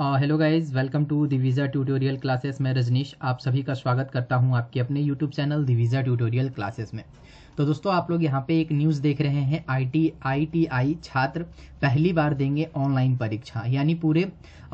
hello guys welcome to Diviza tutorial classes मैं रजनीश आप सभी का स्वागत करता हूं आपके अपने YouTube channel Diviza tutorial classes में तो दोस्तों आप लोग यहां पे एक न्यूज़ देख रहे हैं आईटी आईटीआई छात्र पहली बार देंगे ऑनलाइन परीक्षा यानी पूरे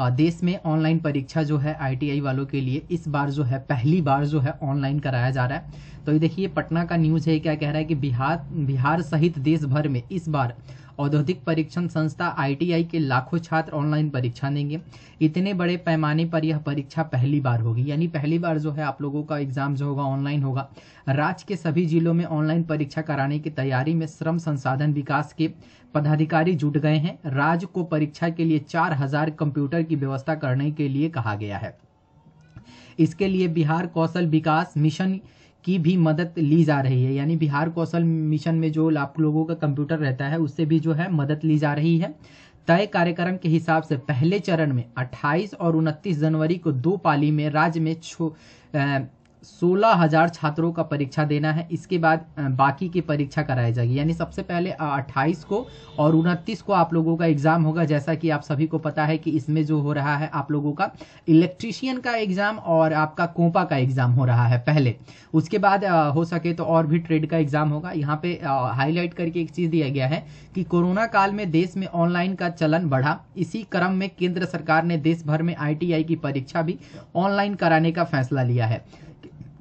uh, देश में ऑनलाइन परीक्षा जो है आईटीआई वालों के लिए इस बार जो है पहली बार जो है ऑनलाइन कराया जा रहा है तो ये देखिए पटना का न्यूज़ है क्या कह रहा है कि बिहार बिहार सहित देश भर में इस बार औद्योगिक परीक्षण संस्था आईटीआई के लाखों छात्र ऑनलाइन परीक्षा देंगे इतने बड़े पैमाने पर यह परीक्षा पहली बार होगी यानी पहली बार जो है आप लोगों का एग्जाम जो होगा ऑनलाइन होगा राज्य के सभी जिलों में ऑनलाइन परीक्षा कराने की तैयारी में श्रम संसाधन विकास के पदाधिकारी जुट गए हैं राज्य को परीक्षा के लिए चार हजार कंप्यूटर की व्यवस्था करने के लिए कहा गया है इसके लिए बिहार कौशल विकास मिशन की भी मदद ली जा रही है यानी बिहार कौशल मिशन में जो आप लोगों का कंप्यूटर रहता है उससे भी जो है मदद ली जा रही है तय कार्यक्रम के हिसाब से पहले चरण में 28 और 29 जनवरी को दो पाली में राज्य में छो सोलह हजार छात्रों का परीक्षा देना है इसके बाद बाकी की परीक्षा कराई जाएगी यानी सबसे पहले अट्ठाईस को और उनतीस को आप लोगों का एग्जाम होगा जैसा कि आप सभी को पता है कि इसमें जो हो रहा है आप लोगों का इलेक्ट्रीशियन का एग्जाम और आपका कोपा का एग्जाम हो रहा है पहले उसके बाद हो सके तो और भी ट्रेड का एग्जाम होगा यहाँ पे हाईलाइट करके एक चीज दिया गया है कि कोरोना काल में देश में ऑनलाइन का चलन बढ़ा इसी क्रम में केंद्र सरकार ने देश भर में आई की परीक्षा भी ऑनलाइन कराने का फैसला लिया है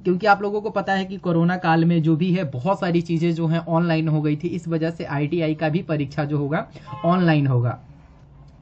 क्योंकि आप लोगों को पता है कि कोरोना काल में जो भी है बहुत सारी चीज़ें जो हैं ऑनलाइन हो गई थी इस वजह से आईटीआई का भी परीक्षा जो होगा ऑनलाइन होगा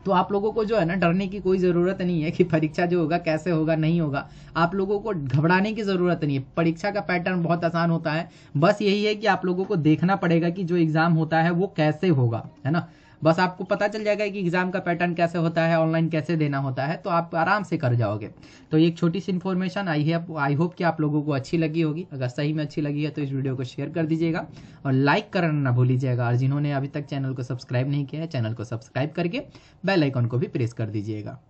तो आप लोगों को जो है ना डरने की कोई ज़रूरत नहीं है कि परीक्षा जो होगा कैसे होगा नहीं होगा आप लोगों को घबराने की ज़रूरत नहीं है परीक्षा का पैटर्न बहुत आसान होता है बस यही है कि आप लोगों को देखना पड़ेगा कि जो एग्ज़ाम होता है वो कैसे होगा है ना बस आपको पता चल जाएगा कि एग्जाम का पैटर्न कैसे होता है ऑनलाइन कैसे देना होता है तो आप आराम से कर जाओगे तो एक छोटी सी इन्फॉर्मेशन आई है आई होप कि आप लोगों को अच्छी लगी होगी अगर सही में अच्छी लगी है तो इस वीडियो को शेयर कर दीजिएगा और लाइक करना ना भूल लीजिएगा और जिन्होंने अभी तक चैनल को सब्सक्राइब नहीं किया है चैनल को सब्सक्राइब करके बेलाइकॉन को भी प्रेस कर दीजिएगा